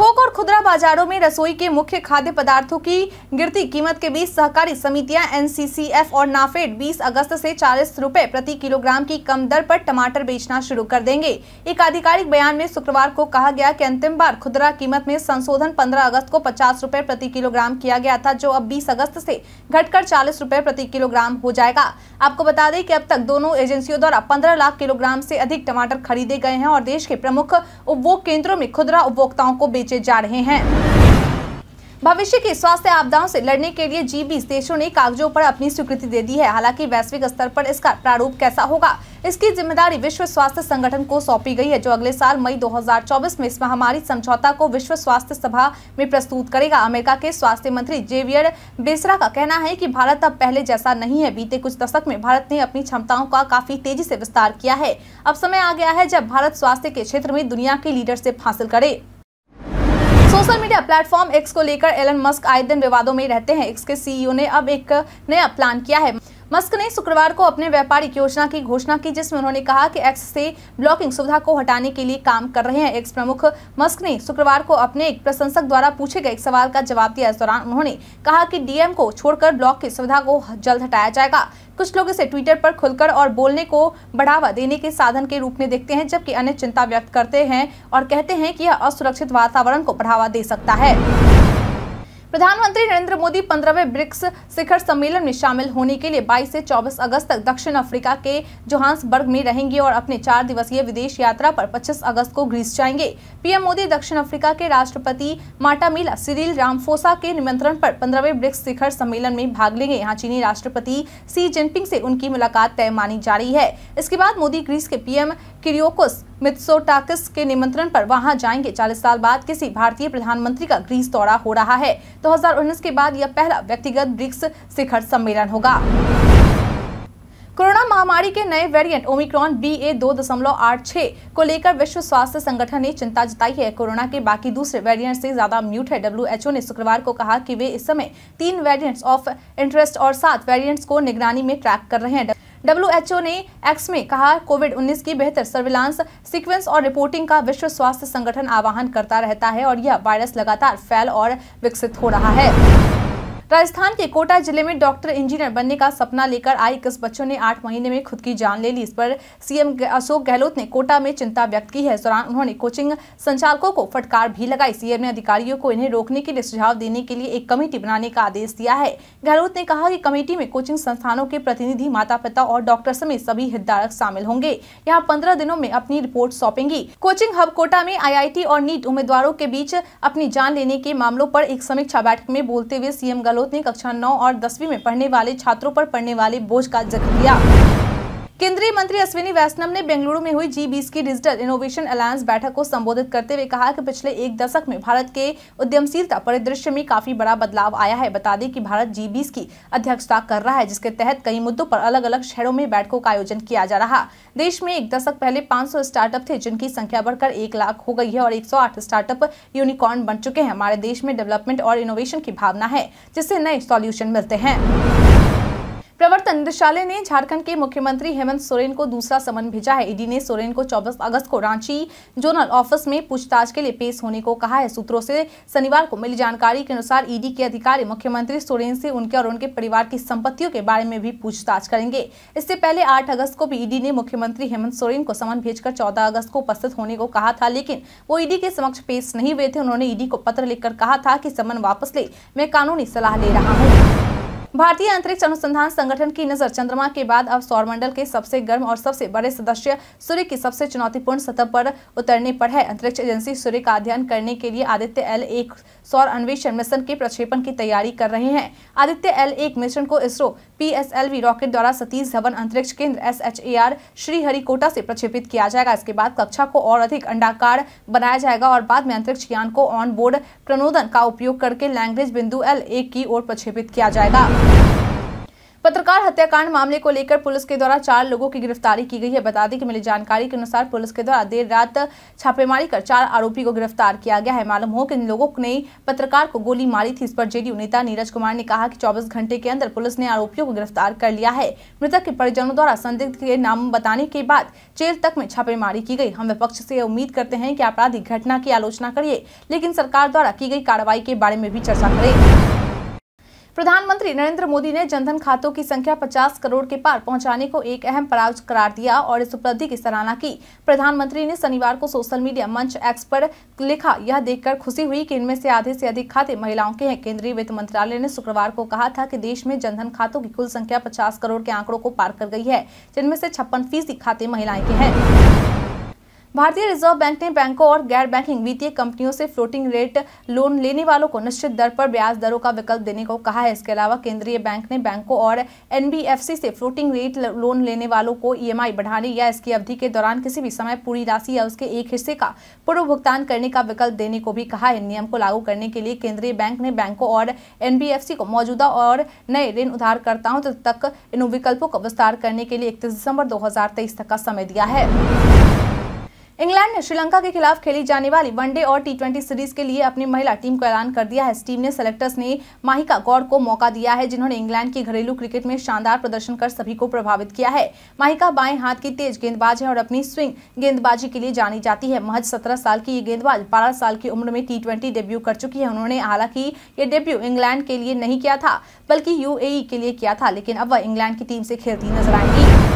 थोक और खुदरा बाजारों में रसोई के मुख्य खाद्य पदार्थों की गिरती कीमत के बीच सहकारी समितियां एनसीसीएफ और नाफेड 20 अगस्त से 40 रुपए प्रति किलोग्राम की कम दर पर टमाटर बेचना शुरू कर देंगे एक आधिकारिक बयान में शुक्रवार को कहा गया कि अंतिम बार खुदरा कीमत में संशोधन 15 अगस्त को पचास रूपए प्रति किलोग्राम किया गया था जो अब बीस अगस्त ऐसी घटकर चालीस रूपए प्रति किलोग्राम हो जाएगा आपको बता दें की अब तक दोनों एजेंसियों द्वारा पंद्रह लाख किलोग्राम से अधिक टमाटर खरीदे गए हैं और देश के प्रमुख उपभोग केंद्रों में खुदरा उपभोक्ताओं को बेच बेचे जा रहे हैं भविष्य की स्वास्थ्य आपदाओं से लड़ने के लिए जी बीस देशों ने कागजों पर अपनी स्वीकृति दे दी है हालांकि वैश्विक स्तर पर इसका प्रारूप कैसा होगा इसकी जिम्मेदारी विश्व स्वास्थ्य संगठन को सौंपी गई है जो अगले साल मई 2024 में इस महामारी समझौता को विश्व स्वास्थ्य सभा में प्रस्तुत करेगा अमेरिका के स्वास्थ्य मंत्री जेवियर बेसरा का कहना है की भारत अब पहले जैसा नहीं है बीते कुछ दशक में भारत ने अपनी क्षमताओं का काफी तेजी ऐसी विस्तार किया है अब समय आ गया है जब भारत स्वास्थ्य के क्षेत्र में दुनिया की लीडरशिप हासिल करे सोशल मीडिया प्लेटफॉर्म एक्स को लेकर एलन मस्क आए दिन विवादों में रहते हैं एक्स के सीईओ e ने अब एक नया प्लान किया है मस्क ने शुक्रवार को अपने व्यापारिक योजना की घोषणा की जिसमें उन्होंने कहा कि एक्स से ब्लॉकिंग सुविधा को हटाने के लिए काम कर रहे हैं एक्स प्रमुख मस्क ने शुक्रवार को अपने एक प्रशंसक द्वारा पूछे गए एक सवाल का जवाब दिया इस दौरान उन्होंने कहा कि डीएम को छोड़कर ब्लॉक की सुविधा को जल्द हटाया जाएगा कुछ लोग इसे ट्विटर पर खुलकर और बोलने को बढ़ावा देने के साधन के रूप में देखते हैं जबकि अन्य चिंता व्यक्त करते हैं और कहते हैं कि यह असुरक्षित वातावरण को बढ़ावा दे सकता है प्रधानमंत्री नरेंद्र मोदी पंद्रहवें ब्रिक्स शिखर सम्मेलन में शामिल होने के लिए 22 से 24 अगस्त तक दक्षिण अफ्रीका के जोहान्सबर्ग में रहेंगे और अपने चार दिवसीय विदेश यात्रा पर 25 अगस्त को ग्रीस जाएंगे पीएम मोदी दक्षिण अफ्रीका के राष्ट्रपति मिला सिरिल रामफोसा के निमंत्रण पर पंद्रहवें ब्रिक्स शिखर सम्मेलन में भाग लेंगे यहाँ चीनी राष्ट्रपति सी जिनपिंग से उनकी मुलाकात तय मानी जा रही है इसके बाद मोदी ग्रीस के पीएम किरियोकोस मित्सोटाकिस के निमंत्रण पर वहां जाएंगे 40 साल बाद किसी भारतीय प्रधानमंत्री का ग्रीस दौरा हो रहा है 2019 के बाद यह पहला व्यक्तिगत ब्रिक्स शिखर सम्मेलन होगा कोरोना महामारी के नए वेरिएंट ओमिक्रॉन बी ए दो दशमलव आठ छह को लेकर विश्व स्वास्थ्य संगठन ने चिंता जताई है कोरोना के बाकी दूसरे वेरिएंट से ज्यादा म्यूट है डब्ल्यूएचओ ने शुक्रवार को कहा कि वे इस समय तीन वेरिएंट्स ऑफ इंटरेस्ट और सात वेरिएंट्स को निगरानी में ट्रैक कर रहे हैं डब्ल्यूएचओ ने एक्स में कहा कोविड 19 की बेहतर सर्विलांस सीक्वेंस और रिपोर्टिंग का विश्व स्वास्थ्य संगठन आह्वान करता रहता है और यह वायरस लगातार फैल और विकसित हो रहा है राजस्थान के कोटा जिले में डॉक्टर इंजीनियर बनने का सपना लेकर आए इक्कीस बच्चों ने आठ महीने में खुद की जान ले ली इस पर सीएम अशोक गहलोत ने कोटा में चिंता व्यक्त की है इस दौरान उन्होंने कोचिंग संचालकों को फटकार भी लगाई सीएम ने अधिकारियों को इन्हें रोकने के लिए सुझाव देने के लिए एक कमेटी बनाने का आदेश दिया है गहलोत ने कहा की कमेटी में कोचिंग संस्थानों के प्रतिनिधि माता पिता और डॉक्टर समेत सभी हितधारक शामिल होंगे यहाँ पंद्रह दिनों में अपनी रिपोर्ट सौंपेंगी कोचिंग हब कोटा में आई और नीट उम्मीदवारों के बीच अपनी जान लेने के मामलों आरोप एक समीक्षा बैठक में बोलते हुए सीएम गहलोत गहलोत ने कक्षा नौ और दसवीं में पढ़ने वाले छात्रों पर पड़ने वाले बोझ का जिक्र किया केंद्रीय मंत्री अश्विनी वैष्णव ने बेंगलुरु में हुई जी बीस की डिजिटल इनोवेशन अलायंस बैठक को संबोधित करते हुए कहा कि पिछले एक दशक में भारत के उद्यमशीलता परिदृश्य में काफी बड़ा बदलाव आया है बता दें कि भारत जी बीस की अध्यक्षता कर रहा है जिसके तहत कई मुद्दों पर अलग अलग शहरों में बैठकों का आयोजन किया जा रहा देश में एक दशक पहले 500 स्टार्टअप थे जिनकी संख्या बढ़कर एक लाख हो गई है और एक स्टार्टअप यूनिकॉर्न बन चुके हैं हमारे देश में डेवलपमेंट और इनोवेशन की भावना है जिससे नए सोल्यूशन मिलते हैं प्रवर्तन निदेशालय ने झारखंड के मुख्यमंत्री हेमंत सोरेन को दूसरा समन भेजा है ईडी ने सोरेन को 24 अगस्त को रांची जोनल ऑफिस में पूछताछ के लिए पेश होने को कहा है सूत्रों से शनिवार को मिली जानकारी के अनुसार ईडी के अधिकारी मुख्यमंत्री सोरेन से उनके और उनके परिवार की संपत्तियों के बारे में भी पूछताछ करेंगे इससे पहले आठ अगस्त को भी ईडी ने मुख्यमंत्री हेमंत सोरेन को समन भेजकर चौदह अगस्त को उपस्थित होने को कहा था लेकिन वो ईडी के समक्ष पेश नहीं हुए थे उन्होंने ईडी को पत्र लिखकर कहा था की समन वापस ले मैं कानूनी सलाह ले रहा हूँ भारतीय अंतरिक्ष अनुसंधान संगठन की नजर चंद्रमा के बाद अब सौरमंडल के सबसे गर्म और सबसे बड़े सदस्य सूर्य की सबसे चुनौतीपूर्ण सतह पर उतरने पर है अंतरिक्ष एजेंसी सूर्य का अध्ययन करने के लिए आदित्य एल एक सौर अन्वेषण मिशन के प्रक्षेपण की तैयारी कर रहे हैं आदित्य एल एक मिशन को इसरो पीएसएलवी रॉकेट द्वारा सतीश धवन अंतरिक्ष केंद्र S H A R Sriharikota से प्रक्षेपित किया जाएगा इसके बाद कक्षा को और अधिक अंडाकार बनाया जाएगा और बाद में अंतरिक्ष यान को ऑन बोर्ड प्रणोदन का उपयोग करके लैंग्वेज बिंदु एल एक की ओर प्रक्षेपित किया जाएगा पत्रकार हत्याकांड मामले को लेकर पुलिस के द्वारा चार लोगों की गिरफ्तारी की गई है बता दें कि मिली जानकारी के अनुसार पुलिस के द्वारा देर रात छापेमारी कर चार आरोपी को गिरफ्तार किया गया है मालूम हो कि इन लोगों ने पत्रकार को गोली मारी थी इस पर जेडीयू नेता नीरज कुमार ने कहा कि चौबीस घंटे के अंदर पुलिस ने आरोपियों को गिरफ्तार कर लिया है मृतक के परिजनों द्वारा संदिग्ध के नाम बताने के बाद जेल तक में छापेमारी की गयी हम विपक्ष ऐसी उम्मीद करते हैं की आपराधिक घटना की आलोचना करिए लेकिन सरकार द्वारा की गयी कार्रवाई के बारे में भी चर्चा करें प्रधानमंत्री नरेंद्र मोदी ने जनधन खातों की संख्या 50 करोड़ के पार पहुंचाने को एक अहम पड़ाव करार दिया और इस उपलब्धि की सराहना की प्रधानमंत्री ने शनिवार को सोशल मीडिया मंच एक्स पर लिखा यह देखकर खुशी हुई कि इनमें से आधे से अधिक खाते महिलाओं के हैं केंद्रीय वित्त मंत्रालय ने शुक्रवार को कहा था की देश में जनधन खातों की कुल संख्या पचास करोड़ के आंकड़ों को पार कर गई है जिनमें से छप्पन फीसदी खाते महिलाएं के हैं भारतीय रिजर्व बैंक ने बैंकों और गैर बैंकिंग वित्तीय कंपनियों से फ्लोटिंग रेट लोन लेने वालों को निश्चित दर पर ब्याज दरों का विकल्प देने को कहा है इसके अलावा केंद्रीय बैंक ने बैंकों और एनबीएफसी से फ्लोटिंग रेट लोन लेने वालों को ईएमआई बढ़ाने या इसकी अवधि के दौरान किसी भी समय पूरी राशि या उसके एक हिस्से का पूर्व भुगतान करने का विकल्प देने को भी कहा है नियम को लागू करने के लिए केंद्रीय बैंक ने बैंकों और एनबीएफसी को मौजूदा और नए ऋण उधारकर्ताओं तक इन विकल्पों का विस्तार करने के लिए इकतीस दिसंबर दो तक का समय दिया है इंग्लैंड ने श्रीलंका के खिलाफ खेली जाने वाली वनडे और टी सीरीज के लिए अपनी महिला टीम का ऐलान कर दिया है इस टीम ने सेलेक्टर्स ने माहिका गौर को मौका दिया है जिन्होंने इंग्लैंड की घरेलू क्रिकेट में शानदार प्रदर्शन कर सभी को प्रभावित किया है माहिका बाएं हाथ की तेज गेंदबाज है और अपनी स्विंग गेंदबाजी के लिए जानी जाती है महज सत्रह साल की ये गेंदबाज बारह साल की उम्र में टी डेब्यू कर चुकी है उन्होंने हालांकि ये डेब्यू इंग्लैंड के लिए नहीं किया था बल्कि यू e के लिए किया था लेकिन अब वह इंग्लैंड की टीम से खेलती नजर आएंगी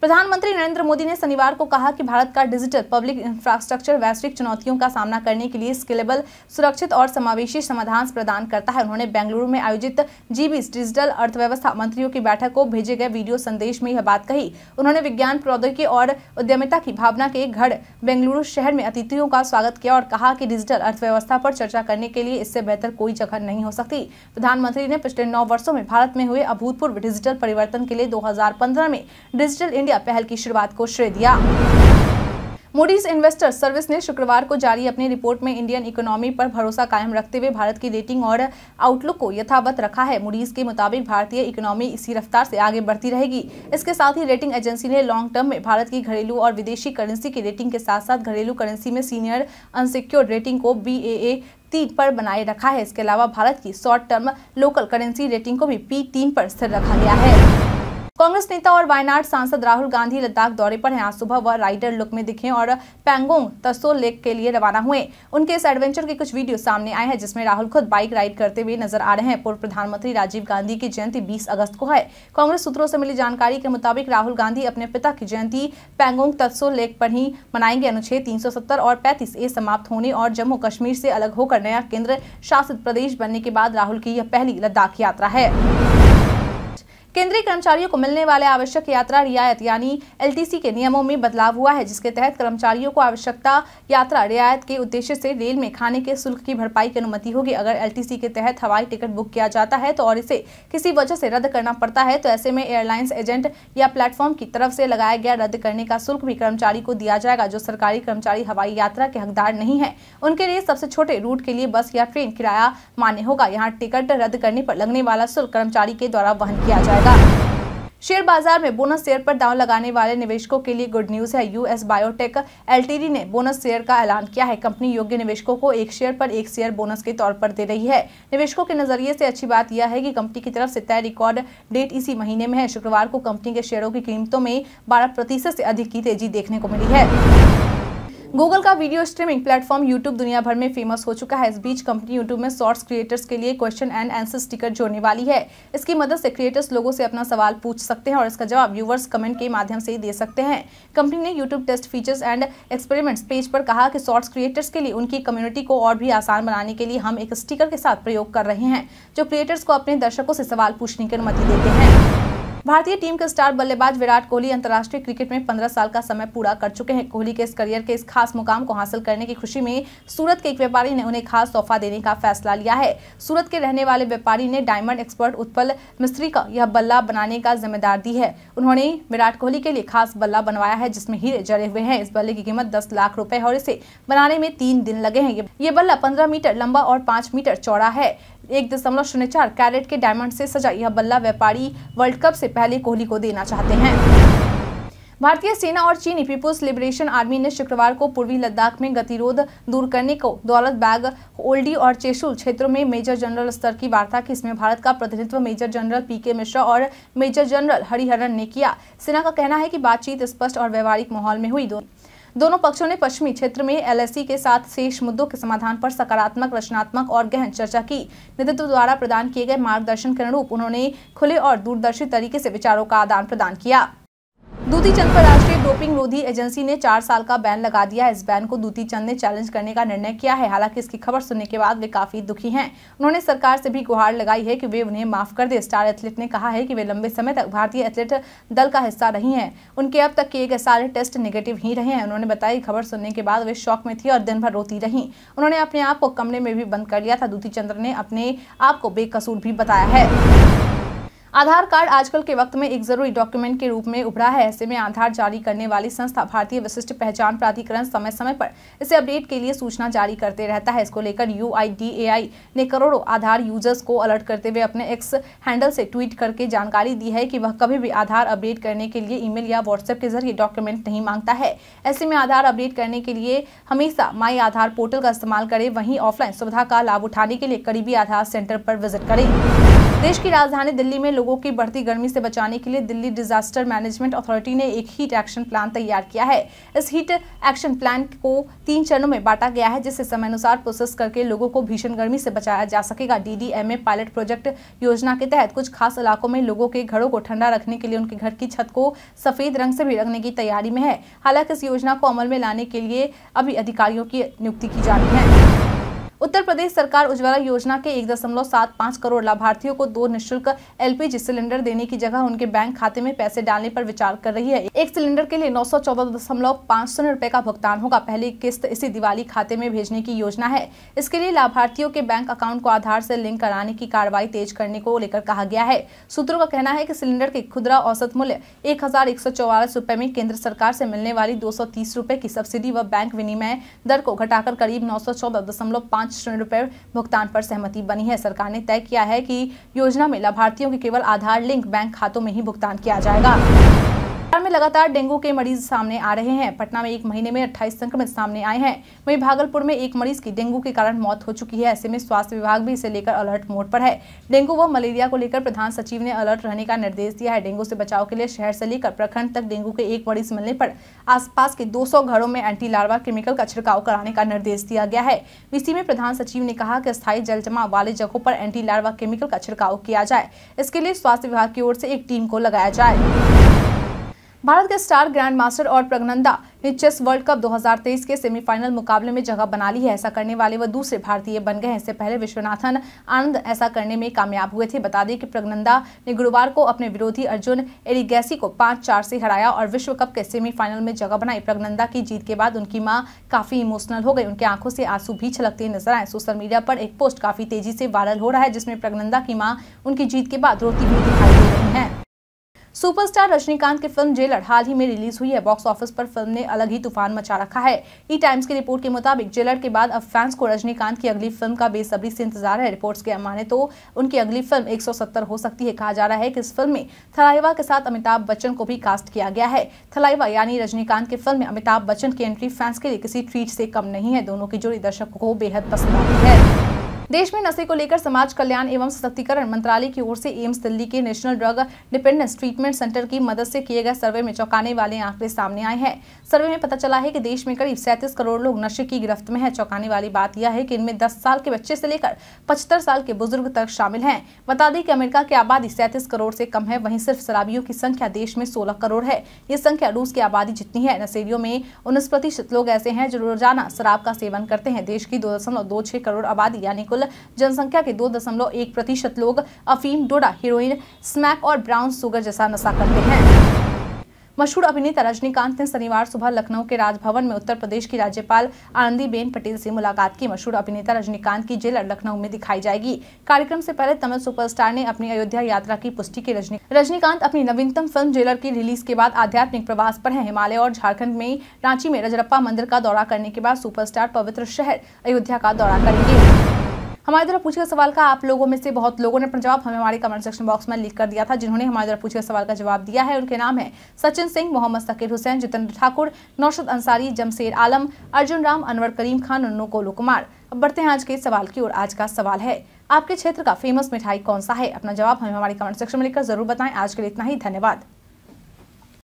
प्रधानमंत्री नरेंद्र मोदी ने शनिवार को कहा कि भारत का डिजिटल पब्लिक इंफ्रास्ट्रक्चर वैश्विक चुनौतियों का सामना करने के लिए स्केलेबल सुरक्षित और समावेशी समाधान प्रदान करता है उन्होंने बेंगलुरु में आयोजित जीबीस डिजिटल अर्थव्यवस्था मंत्रियों की बैठक को भेजे गए वीडियो संदेश में यह बात कही उन्होंने विज्ञान प्रौद्योगिकी और उद्यमिता की भावना के घर बेंगलुरु शहर में अतिथियों का स्वागत किया और कहा कि डिजिटल अर्थव्यवस्था पर चर्चा करने के लिए इससे बेहतर कोई जगह नहीं हो सकती प्रधानमंत्री ने पिछले नौ वर्षों में भारत में हुए अभूतपूर्व डिजिटल परिवर्तन के लिए दो में डिजिटल इंडिया पहल की शुरुआत को श्रेय दिया मूडीज इन्वेस्टर्स सर्विस ने शुक्रवार को जारी अपनी रिपोर्ट में इंडियन इकोनॉमी पर भरोसा कायम रखते हुए भारत की रेटिंग और आउटलुक को यथावत रखा है मूडीज के मुताबिक भारतीय इकोनॉमी इसी रफ्तार से आगे बढ़ती रहेगी इसके साथ ही रेटिंग एजेंसी ने लॉन्ग टर्म में भारत की घरेलू और विदेशी करेंसी की रेटिंग के साथ साथ घरेलू करेंसी में सीनियर अनसिक्योर्ड रेटिंग को बी ए तीन पर बनाए रखा है इसके अलावा भारत की short term local currency rating को भी पी तीन पर स्थिर रखा गया है कांग्रेस नेता और वायनाड सांसद राहुल गांधी लद्दाख दौरे पर हैं आज सुबह वह राइडर लुक में दिखे और पैंगोंग तसो लेक के लिए रवाना हुए उनके इस एडवेंचर के कुछ वीडियो सामने आए हैं जिसमें राहुल खुद बाइक राइड करते हुए नजर आ रहे हैं पूर्व प्रधानमंत्री राजीव गांधी की जयंती बीस अगस्त को है कांग्रेस सूत्रों से मिली जानकारी के मुताबिक राहुल गांधी अपने पिता की जयंती पैंगोंग तत्सो लेक पर ही मनाएंगे अनुच्छेद तीन और पैंतीस ए समाप्त होने और जम्मू कश्मीर से अलग होकर नया केंद्र शासित प्रदेश बनने के बाद राहुल की यह पहली लद्दाख यात्रा है केंद्रीय कर्मचारियों को मिलने वाले आवश्यक यात्रा रियायत यानी एलटीसी के नियमों में बदलाव हुआ है जिसके तहत कर्मचारियों को आवश्यकता यात्रा रियायत के उद्देश्य से रेल में खाने के शुल्क की भरपाई की अनुमति होगी अगर एलटीसी के तहत हवाई टिकट बुक किया जाता है तो और इसे किसी वजह से रद्द करना पड़ता है तो ऐसे में एयरलाइंस एजेंट या प्लेटफॉर्म की तरफ से लगाया गया रद्द करने का शुल्क भी कर्मचारी को दिया जाएगा जो सरकारी कर्मचारी हवाई यात्रा के हकदार नहीं है उनके लिए सबसे छोटे रूट के लिए बस या ट्रेन किराया मान्य होगा यहाँ टिकट रद्द करने पर लगने वाला शुल्क कर्मचारी के द्वारा वहन किया जाएगा जाएगा शेयर बाजार में बोनस शेयर पर दाव लगाने वाले निवेशकों के लिए गुड न्यूज है यूएस बायोटेक एलटीडी ने बोनस शेयर का ऐलान किया है कंपनी योग्य निवेशकों को एक शेयर पर एक शेयर बोनस के तौर पर दे रही है निवेशकों के नजरिए से अच्छी बात यह है कि कंपनी की तरफ से तय रिकॉर्ड डेट इसी महीने में है शुक्रवार को कंपनी के शेयरों की कीमतों में बारह प्रतिशत से अधिक की तेजी देखने को मिली है गूगल का वीडियो स्ट्रीमिंग प्लेटफॉर्म यूट्यूब दुनिया भर में फेमस हो चुका है इस बीच कंपनी यूट्यूब में शॉर्ट्स क्रिएटर्स के लिए क्वेश्चन एंड आंसर स्टिकर जोड़ने वाली है इसकी मदद से क्रिएटर्स लोगों से अपना सवाल पूछ सकते हैं और इसका जवाब व्यूवर्स कमेंट के माध्यम से ही दे सकते हैं कंपनी ने YouTube test features and experiments page पर कहा कि शॉर्ट्स क्रिएटर्स के लिए उनकी कम्युनिटी को और भी आसान बनाने के लिए हम एक स्टिकर के साथ प्रयोग कर रहे हैं जो क्रिएटर्स को अपने दर्शकों से सवाल पूछने की अनुमति देते हैं भारतीय टीम के स्टार बल्लेबाज विराट कोहली अंतर्राष्ट्रीय क्रिकेट में पंद्रह साल का समय पूरा कर चुके हैं कोहली के इस करियर के इस खास मुकाम को हासिल करने की खुशी में सूरत के एक व्यापारी ने उन्हें खास तोहफा देने का फैसला लिया है सूरत के रहने वाले व्यापारी ने डायमंड एक्सपर्ट उत्पल मिस्त्री का यह बल्ला बनाने का जिम्मेदार दी है उन्होंने विराट कोहली के लिए खास बल्ला बनवाया है जिसमें हीरे जड़े हुए हैं इस बल्ले की कीमत दस लाख रुपए और इसे बनाने में तीन दिन लगे हैं ये बल्ला पंद्रह मीटर लंबा और पांच मीटर चौड़ा है एक दशमलव शून्य चार कैरेट के डायमंड से सजा यह बल्ला व्यापारी वर्ल्ड कप से पहले कोहली को देना चाहते हैं भारतीय सेना और चीनी पीपुल्स लिबरेशन आर्मी ने शुक्रवार को पूर्वी लद्दाख में गतिरोध दूर करने को दौलत बैग ओल्डी और चेशुल क्षेत्रों में मेजर जनरल स्तर की वार्ता की इसमें भारत का प्रतिनिधित्व मेजर जनरल पीके मिश्रा और मेजर जनरल हरिहरन ने किया सेना का कहना है कि बातचीत स्पष्ट और व्यवहारिक माहौल में हुई दोनों दोनों पक्षों ने पश्चिमी क्षेत्र में एलएसी के साथ शेष मुद्दों के समाधान पर सकारात्मक रचनात्मक और गहन चर्चा की नेतृत्व द्वारा प्रदान किए गए मार्गदर्शन के अनुरूप उन्होंने खुले और दूरदर्शी तरीके से विचारों का आदान प्रदान किया दूती चंद पर राष्ट्रीय डोपिंग रोधी एजेंसी ने चार साल का बैन लगा दिया इस बैन को दूती चंद ने चैलेंज करने का निर्णय किया है हालांकि इसकी खबर सुनने के बाद वे काफी दुखी हैं उन्होंने सरकार से भी गुहार लगाई है कि वे उन्हें माफ कर दे स्टार एथलीट ने कहा है कि वे लंबे समय तक भारतीय एथलीट दल का हिस्सा रही है उनके अब तक के एक सारे टेस्ट निगेटिव ही रहे हैं उन्होंने बताया कि खबर सुनने के बाद वे शौक में थी और दिन भर रोती रही उन्होंने अपने आप को कमरे में भी बंद कर लिया था दूती चंद्र ने अपने आप को बेकसूर भी बताया है आधार कार्ड आजकल के वक्त में एक जरूरी डॉक्यूमेंट के रूप में उभरा है ऐसे में आधार जारी करने वाली संस्था भारतीय विशिष्ट पहचान प्राधिकरण समय समय पर इसे अपडेट के लिए सूचना जारी करते रहता है इसको लेकर यू ने करोड़ों आधार यूजर्स को अलर्ट करते हुए अपने एक्स हैंडल से ट्वीट करके जानकारी दी है कि वह कभी भी आधार अपडेट करने के लिए ईमेल या व्हाट्सएप के जरिए डॉक्यूमेंट नहीं मांगता है ऐसे में आधार अपडेट करने के लिए हमेशा माई आधार पोर्टल का इस्तेमाल करें वहीं ऑफलाइन सुविधा का लाभ उठाने के लिए करीबी आधार सेंटर पर विजिट करें देश की राजधानी दिल्ली में लोगों की बढ़ती गर्मी से बचाने के लिए दिल्ली डिजास्टर मैनेजमेंट अथॉरिटी ने एक हीट एक्शन प्लान तैयार किया है इस हीट एक्शन प्लान को तीन चरणों में बांटा गया है जिसे अनुसार प्रोसेस करके लोगों को भीषण गर्मी से बचाया जा सकेगा डीडीएमए पायलट प्रोजेक्ट योजना के तहत कुछ खास इलाकों में लोगों के घरों को ठंडा रखने के लिए उनके घर की छत को सफेद रंग से भी रंगने की तैयारी में है हालांकि इस योजना को अमल में लाने के लिए अभी अधिकारियों की नियुक्ति की जा रही है उत्तर प्रदेश सरकार उज्ज्वला योजना के एक दशमलव सात पाँच करोड़ लाभार्थियों को दो निःशुल्क एलपीजी सिलेंडर देने की जगह उनके बैंक खाते में पैसे डालने पर विचार कर रही है एक सिलेंडर के लिए नौ सौ चौदह दशमलव पाँच शून्य रूपए का भुगतान होगा पहली किस्त इसी दिवाली खाते में भेजने की योजना है इसके लिए लाभार्थियों के बैंक अकाउंट को आधार से लिंक कराने की कार्रवाई तेज करने को लेकर कहा गया है सूत्रों का कहना है की सिलेंडर के खुदरा औसत मूल्य एक हजार एक सौ चौवालीस रूपए में केंद्र सरकार से मिलने वाली दो सौ तीस रूपए की सब्सिडी व बैंक विनिमय दर को घटाकर करीब नौ सौ चौदह दशमलव पाँच पाँच ऋण रुपये भुगतान पर सहमति बनी है सरकार ने तय किया है कि योजना में लाभार्थियों के केवल आधार लिंक बैंक खातों में ही भुगतान किया जाएगा में लगातार डेंगू के मरीज सामने आ रहे हैं पटना में एक महीने में 28 संक्रमित सामने आए हैं वहीं भागलपुर में एक मरीज की डेंगू के कारण मौत हो चुकी है ऐसे में स्वास्थ्य विभाग भी इसे लेकर अलर्ट मोड पर है डेंगू व मलेरिया को लेकर प्रधान सचिव ने अलर्ट रहने का निर्देश दिया है डेंगू से बचाव के लिए शहर से लेकर प्रखंड तक डेंगू के एक मरीज मिलने पर आसपास के दो घरों में एंटी लार्वा केमिकल का छिड़काव कराने का निर्देश दिया गया है इसी में प्रधान सचिव ने कहा कि स्थायी जल जमाव वाले जगहों पर एंटी लार्वा केमिकल का छिड़काव किया जाए इसके लिए स्वास्थ्य विभाग की ओर से एक टीम को लगाया जाए भारत के स्टार ग्रैंड मास्टर और प्रगनंदा ने चेस वर्ल्ड कप 2023 के सेमीफाइनल मुकाबले में जगह बना ली है ऐसा करने वाले वह दूसरे भारतीय बन गए इससे पहले विश्वनाथन आनंद ऐसा करने में कामयाब हुए थे बता दें कि प्रगनंदा ने गुरुवार को अपने विरोधी अर्जुन एरिगैसी को पांच चार से हराया और विश्व कप के सेमीफाइनल में जगह बनाई प्रगनंदा की जीत के बाद उनकी माँ काफी इमोशनल हो गई उनके आंखों से आंसू भी छलकते नजर आए सोशल मीडिया पर एक पोस्ट काफी तेजी से वायरल हो रहा है जिसमें प्रगनंदा की माँ उनकी जीत के बाद रोती हुई दिखाई दे रही है सुपरस्टार रजनीकांत की फिल्म जेलर हाल ही में रिलीज हुई है बॉक्स ऑफिस पर फिल्म ने अलग ही तूफान मचा रखा है ई टाइम्स की रिपोर्ट के मुताबिक जेलर के बाद अब फैंस को रजनीकांत की अगली फिल्म का बेसब्री से इंतजार है रिपोर्ट्स के माने तो उनकी अगली फिल्म 170 हो सकती है कहा जा रहा है कि इस फिल्म में थलाइवा के साथ अमिताभ बच्चन को भी कास्ट किया गया है थलाइवा यानी रजनीकांत की फिल्म में अमिताभ बच्चन की एंट्री फैंस के लिए किसी ट्रीट से कम नहीं है दोनों की जोड़ी दर्शकों को बेहद पसंद आती है देश में नशे को लेकर समाज कल्याण एवं सशक्तिकरण मंत्रालय की ओर से एम्स दिल्ली के national drug dependence treatment centre की मदद से किए गए सर्वे में चौंकाने वाले आंकड़े सामने आए हैं सर्वे में पता चला है कि देश में करीब सैंतीस करोड़ लोग नशे की गिरफ्त में है चौंकाने वाली बात यह है कि इनमें दस साल के बच्चे से लेकर पचहत्तर साल के बुजुर्ग तक शामिल है बता दें कि अमेरिका की आबादी सैंतीस करोड़ से कम है वहीं सिर्फ शराबियों की संख्या देश में सोलह करोड़ है ये संख्या रूस की आबादी जितनी है नशेरियों में उन्नीस प्रतिशत लोग ऐसे हैं जो रोजाना शराब का सेवन करते हैं देश की दो करोड़ आबादी यानी कुल कुल जनसंख्या के दो दशमलव एक प्रतिशत लोग अफीम डोडा हीरोइन स्मैक और ब्राउन सुगर जैसा नशा करते हैं मशहूर अभिनेता रजनीकांत ने शनिवार सुबह लखनऊ के राजभवन में उत्तर प्रदेश की राज्यपाल आनंदीबेन पटेल से मुलाकात की मशहूर अभिनेता रजनीकांत की जेलर लखनऊ में दिखाई जाएगी कार्यक्रम से पहले तमिल सुपरस्टार ने अपनी अयोध्या यात्रा की पुष्टि की रजनी रजनीकांत अपनी नवीनतम फिल्म जेलर की रिलीज के बाद आध्यात्मिक प्रवास पर है हिमालय और झारखंड में रांची में रजरप्पा मंदिर का दौरा करने के बाद सुपरस्टार पवित्र शहर अयोध्या का दौरा करेंगे हमारे द्वारा पूछे गए सवाल का आप लोगों में से बहुत लोगों ने अपना जवाब हमें हमारे कमेंट सेक्शन बॉक्स में लिख कर दिया था जिन्होंने हमारे द्वारा पूछे गए सवाल का जवाब दिया है उनके नाम है सचिन सिंह मोहम्मद सकीर हुसैन जितेंद्र ठाकुर नौशद अंसारी जमशेर आलम अर्जुन राम अनवर करीम खान और नोकोलो कुमार अब बढ़ते हैं आज के सवाल की ओर आज का सवाल है आपके क्षेत्र का फेमस मिठाई कौन सा है अपना जवाब हमें हमारे कमेंट सेक्शन में लिखकर जरूर बताएं आज के लिए इतना ही धन्यवाद